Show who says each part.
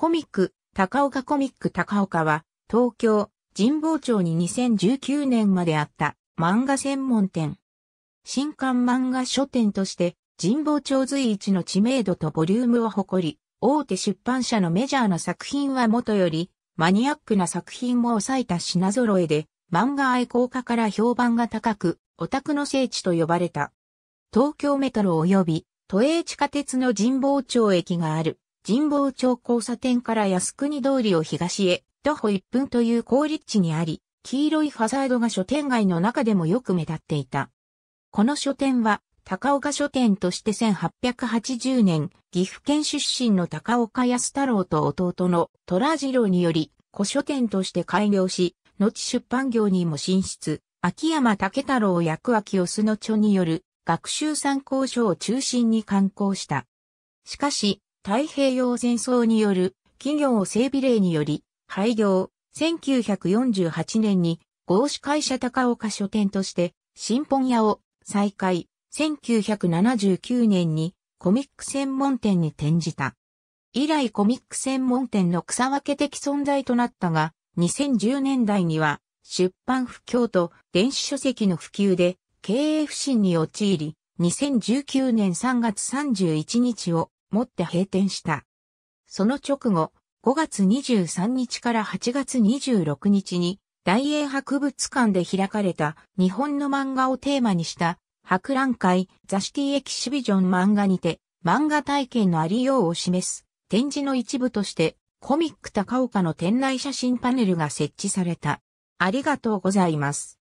Speaker 1: コミック、高岡コミック高岡は、東京、神保町に2019年まであった漫画専門店。新刊漫画書店として、神保町随一の知名度とボリュームを誇り、大手出版社のメジャーな作品はもとより、マニアックな作品も抑えた品揃えで、漫画愛好家から評判が高く、オタクの聖地と呼ばれた。東京メトロ及び、都営地下鉄の神保町駅がある。神保町交差点から靖国通りを東へ、徒歩1分という高立地にあり、黄色いファサードが書店街の中でもよく目立っていた。この書店は、高岡書店として1880年、岐阜県出身の高岡安太郎と弟の虎次郎により、古書店として開業し、後出版業にも進出、秋山竹太郎役秋雄の著による学習参考書を中心に刊行した。しかし、太平洋戦争による企業整備令により廃業、1948年に合資会社高岡書店として新本屋を再開、1979年にコミック専門店に転じた。以来コミック専門店の草分け的存在となったが、2010年代には出版不況と電子書籍の普及で経営不振に陥り、2019年3月31日を持って閉店した。その直後、5月23日から8月26日に、大英博物館で開かれた日本の漫画をテーマにした博覧会ザシティエキシビジョン漫画にて漫画体験のありようを示す展示の一部としてコミック高岡の店内写真パネルが設置された。ありがとうございます。